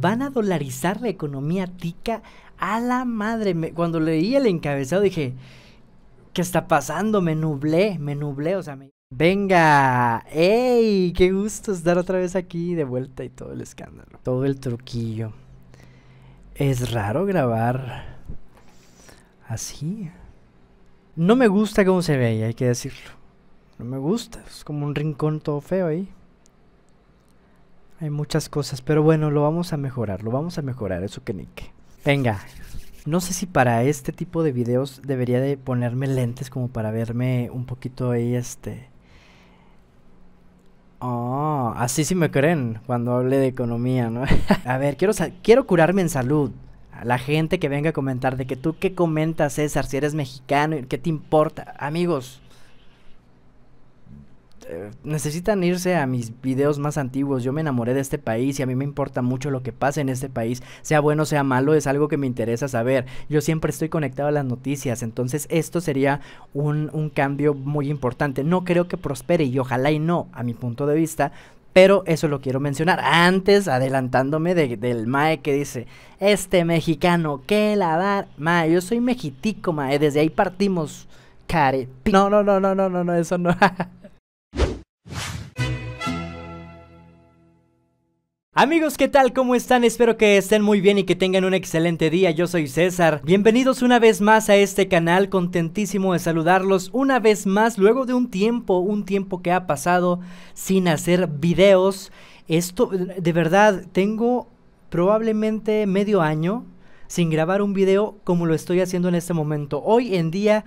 van a dolarizar la economía tica a la madre. cuando leí el encabezado dije, ¿qué está pasando? Me nublé, me nublé, o sea, Venga, ¡ey! ¡Qué gusto estar otra vez aquí de vuelta y todo el escándalo! Todo el truquillo. Es raro grabar así. No me gusta cómo se ve, hay que decirlo. No me gusta, es como un rincón todo feo ahí. Hay muchas cosas, pero bueno, lo vamos a mejorar, lo vamos a mejorar, eso que nique. Venga, no sé si para este tipo de videos debería de ponerme lentes como para verme un poquito ahí este... Oh, así sí me creen cuando hable de economía, ¿no? a ver, quiero, quiero curarme en salud. A la gente que venga a comentar de que tú qué comentas, César, si eres mexicano, ¿qué te importa? Amigos, necesitan irse a mis videos más antiguos. Yo me enamoré de este país y a mí me importa mucho lo que pase en este país, sea bueno, o sea malo, es algo que me interesa saber. Yo siempre estoy conectado a las noticias, entonces esto sería un, cambio muy importante. No creo que prospere y ojalá y no, a mi punto de vista, pero eso lo quiero mencionar antes, adelantándome de, del Mae que dice, este mexicano, que la da Mae, yo soy mejitico Mae, desde ahí partimos, care. No, no, no, no, no, no, no, eso no. Amigos, ¿qué tal? ¿Cómo están? Espero que estén muy bien y que tengan un excelente día. Yo soy César. Bienvenidos una vez más a este canal, contentísimo de saludarlos una vez más luego de un tiempo, un tiempo que ha pasado sin hacer videos. Esto, de verdad, tengo probablemente medio año sin grabar un video como lo estoy haciendo en este momento. Hoy en día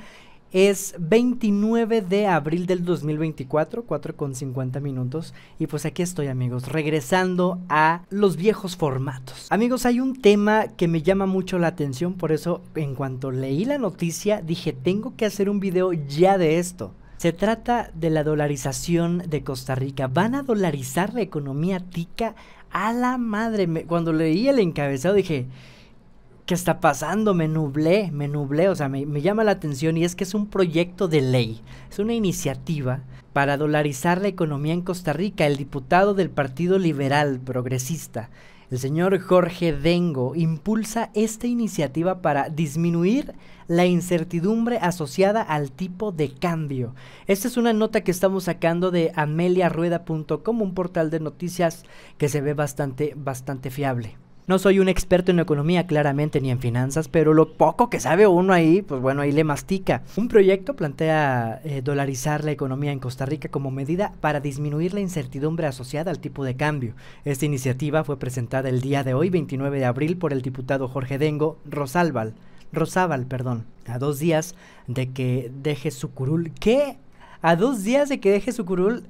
es 29 de abril del 2024, 4 con 50 minutos. Y pues aquí estoy amigos, regresando a los viejos formatos. Amigos, hay un tema que me llama mucho la atención, por eso en cuanto leí la noticia dije, tengo que hacer un video ya de esto. Se trata de la dolarización de Costa Rica. ¿Van a dolarizar la economía tica? A la madre, cuando leí el encabezado dije, ¿qué está pasando? Me nublé, me nublé, o sea, me, llama la atención y es que es un proyecto de ley, es una iniciativa para dolarizar la economía en Costa Rica. El diputado del Partido Liberal Progresista, el señor Jorge Dengo, impulsa esta iniciativa para disminuir la incertidumbre asociada al tipo de cambio. Esta es una nota que estamos sacando de ameliarrueda.com, un portal de noticias que se ve bastante, bastante fiable. No soy un experto en economía claramente ni en finanzas, pero lo poco que sabe uno ahí, pues bueno, ahí le mastica. Un proyecto plantea eh, dolarizar la economía en Costa Rica como medida para disminuir la incertidumbre asociada al tipo de cambio. Esta iniciativa fue presentada el día de hoy, 29 de abril, por el diputado Jorge Dengo Rosalval, Rosábal, perdón, a dos días de que deje su curul. ¿Qué? A dos días de que deje su curul,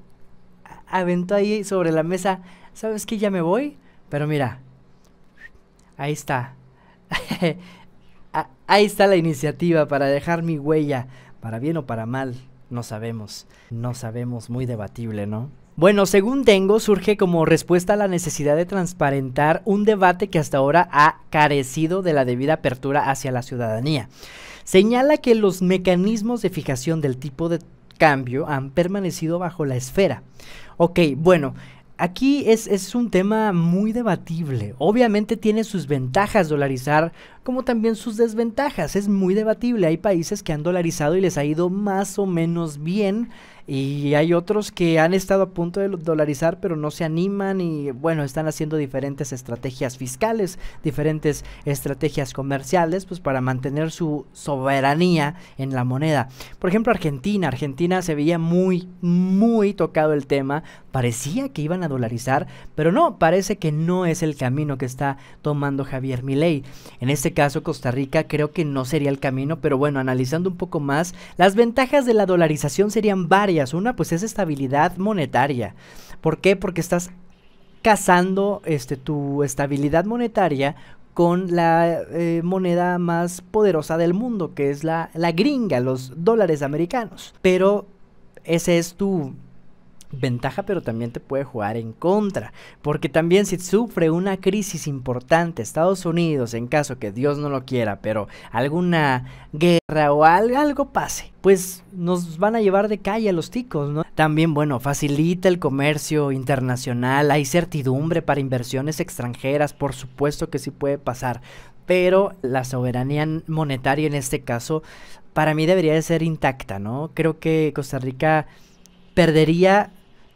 aventó ahí sobre la mesa, ¿sabes qué? Ya me voy, pero mira, Ahí está. Ahí está la iniciativa para dejar mi huella, para bien o para mal, no sabemos. No sabemos, muy debatible, ¿no? Bueno, según Tengo, surge como respuesta a la necesidad de transparentar un debate que hasta ahora ha carecido de la debida apertura hacia la ciudadanía. Señala que los mecanismos de fijación del tipo de cambio han permanecido bajo la esfera. Ok, bueno, Aquí es, es un tema muy debatible. Obviamente tiene sus ventajas dolarizar como también sus desventajas. Es muy debatible. Hay países que han dolarizado y les ha ido más o menos bien. Y hay otros que han estado a punto de dolarizar, pero no se animan y bueno, están haciendo diferentes estrategias fiscales, diferentes estrategias comerciales, pues para mantener su soberanía en la moneda. Por ejemplo, Argentina. Argentina se veía muy, muy tocado el tema. Parecía que iban a dolarizar, pero no, parece que no es el camino que está tomando Javier Milei. En este caso Costa Rica creo que no sería el camino, pero bueno, analizando un poco más, las ventajas de la dolarización serían varias. Una pues es estabilidad monetaria. ¿Por qué? Porque estás casando este, tu estabilidad monetaria con la eh, moneda más poderosa del mundo, que es la, la gringa, los dólares americanos. Pero ese es tu ventaja, pero también te puede jugar en contra, porque también si sufre una crisis importante Estados Unidos, en caso que Dios no lo quiera, pero alguna guerra o algo, pase, pues nos van a llevar de calle a los ticos, ¿no? También, bueno, facilita el comercio internacional, hay certidumbre para inversiones extranjeras, por supuesto que sí puede pasar, pero la soberanía monetaria en este caso para mí debería de ser intacta, ¿no? Creo que Costa Rica perdería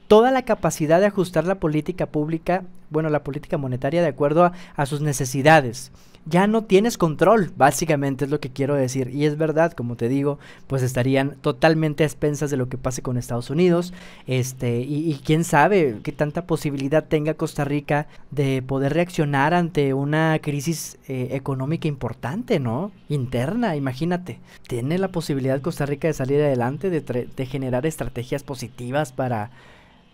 toda la capacidad de ajustar la política pública, bueno, la política monetaria de acuerdo a, sus necesidades. Ya no tienes control, básicamente es lo que quiero decir. Y es verdad, como te digo, pues estarían totalmente a expensas de lo que pase con Estados Unidos. Este, y, quién sabe qué tanta posibilidad tenga Costa Rica de poder reaccionar ante una crisis eh, económica importante, ¿no? Interna, imagínate. ¿Tiene la posibilidad Costa Rica de salir adelante, de, de generar estrategias positivas para,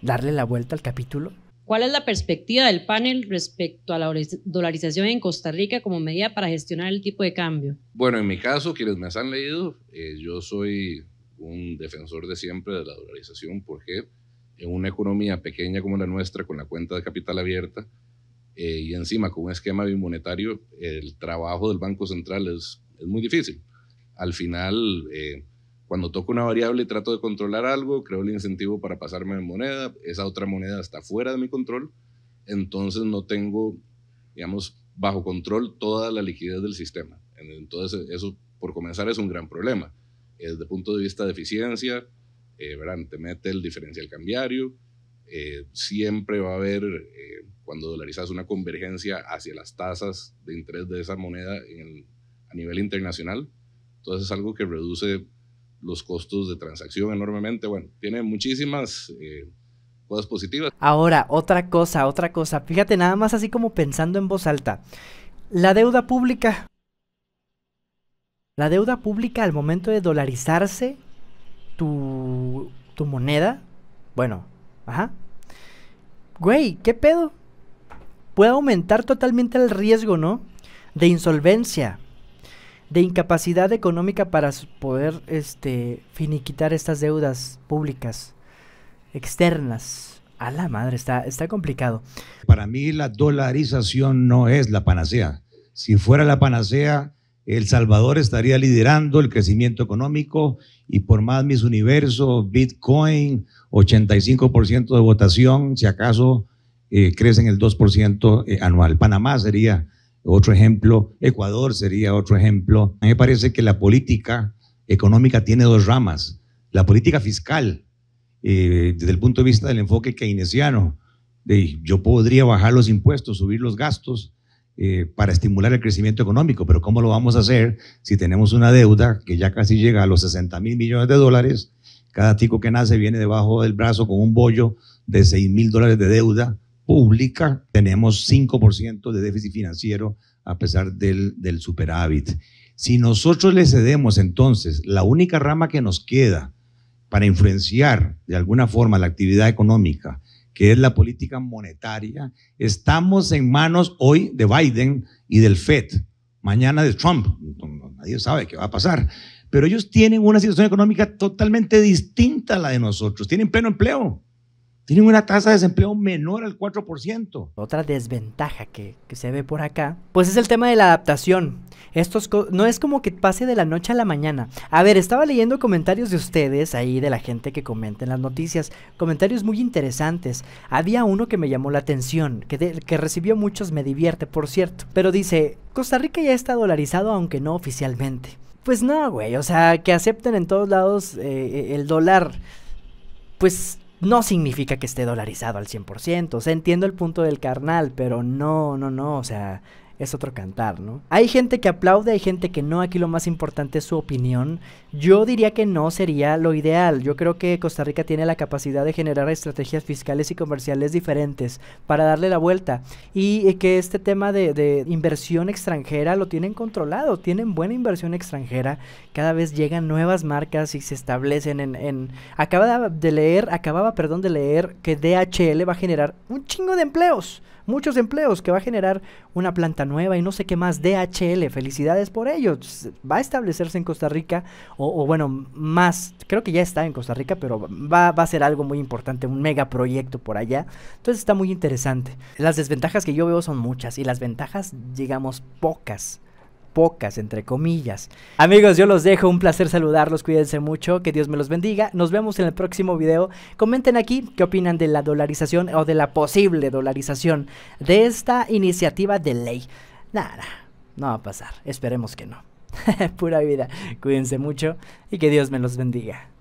darle la vuelta al capítulo? ¿Cuál es la perspectiva del panel respecto a la dolarización en Costa Rica como medida para gestionar el tipo de cambio? Bueno, en mi caso, quienes me han leído, eh, yo soy un defensor de siempre de la dolarización porque en una economía pequeña como la nuestra, con la cuenta de capital abierta eh, y encima con un esquema bimonetario, el trabajo del Banco Central es, es muy difícil. Al final, eh, cuando toco una variable y trato de controlar algo, creo el incentivo para pasarme en moneda, esa otra moneda está fuera de mi control, entonces no tengo, digamos, bajo control toda la liquidez del sistema. Entonces eso, por comenzar, es un gran problema. Desde el punto de vista de eficiencia, eh, te mete el diferencial cambiario, eh, siempre va a haber, eh, cuando dolarizas, una convergencia hacia las tasas de interés de esa moneda a nivel internacional. Entonces es algo que reduce los costos de transacción enormemente. Bueno, tiene muchísimas eh, cosas positivas. Ahora, otra cosa, otra cosa. Fíjate, nada más así como pensando en voz alta. La deuda pública. La deuda pública al momento de dolarizarse tu, tu moneda. Bueno, ajá. Güey, ¿qué pedo? Puede aumentar totalmente el riesgo, ¿no? De insolvencia, de incapacidad económica para poder este, finiquitar estas deudas públicas externas. A la madre, está, está complicado. Para mí la dolarización no es la panacea. Si fuera la panacea, El Salvador estaría liderando el crecimiento económico y por más mis universos, Bitcoin, 85% de votación, si acaso eh, crecen el 2% eh, anual. Panamá sería otro ejemplo, Ecuador sería otro ejemplo. A mí me parece que la política económica tiene dos ramas. La política fiscal, eh, desde el punto de vista del enfoque keynesiano, de, yo podría bajar los impuestos, subir los gastos eh, para estimular el crecimiento económico, pero ¿cómo lo vamos a hacer si tenemos una deuda que ya casi llega a los 60 mil millones de dólares? Cada tico que nace viene debajo del brazo con un bollo de 6 mil dólares de deuda pública, tenemos 5% de déficit financiero a pesar del, del superávit. Si nosotros le cedemos entonces la única rama que nos queda para influenciar de alguna forma la actividad económica, que es la política monetaria, estamos en manos hoy de Biden y del Fed, mañana de Trump. Nadie sabe qué va a pasar. Pero ellos tienen una situación económica totalmente distinta a la de nosotros. Tienen pleno empleo tienen una tasa de desempleo menor al 4%. Otra desventaja que, se ve por acá, pues es el tema de la adaptación. Estos no es como que pase de la noche a la mañana. A ver, estaba leyendo comentarios de ustedes ahí, de la gente que comenta en las noticias, comentarios muy interesantes. Había uno que me llamó la atención, que, que recibió muchos, me divierte, por cierto, pero dice, Costa Rica ya está dolarizado, aunque no oficialmente. Pues no, güey, o sea, que acepten en todos lados eh, eh, el dólar. Pues no significa que esté dolarizado al 100%, o sea, entiendo el punto del carnal, pero no, no, no, o sea, es otro cantar, ¿no? Hay gente que aplaude, hay gente que no, aquí lo más importante es su opinión. Yo diría que no sería lo ideal. Yo creo que Costa Rica tiene la capacidad de generar estrategias fiscales y comerciales diferentes para darle la vuelta y eh, que este tema de, inversión extranjera lo tienen controlado, tienen buena inversión extranjera, cada vez llegan nuevas marcas y se establecen en, en... acaba de leer, acababa, perdón, de leer que DHL va a generar un chingo de empleos muchos empleos que va a generar una planta nueva y no sé qué más, DHL, felicidades por ello, va a establecerse en Costa Rica, o, o bueno, más, creo que ya está en Costa Rica, pero va, va, a ser algo muy importante, un megaproyecto por allá, entonces está muy interesante. Las desventajas que yo veo son muchas y las ventajas, digamos, pocas pocas, entre comillas. Amigos, yo los dejo, un placer saludarlos, cuídense mucho, que Dios me los bendiga, nos vemos en el próximo video, comenten aquí qué opinan de la dolarización o de la posible dolarización de esta iniciativa de ley. Nada, no va a pasar, esperemos que no. Pura vida, cuídense mucho y que Dios me los bendiga.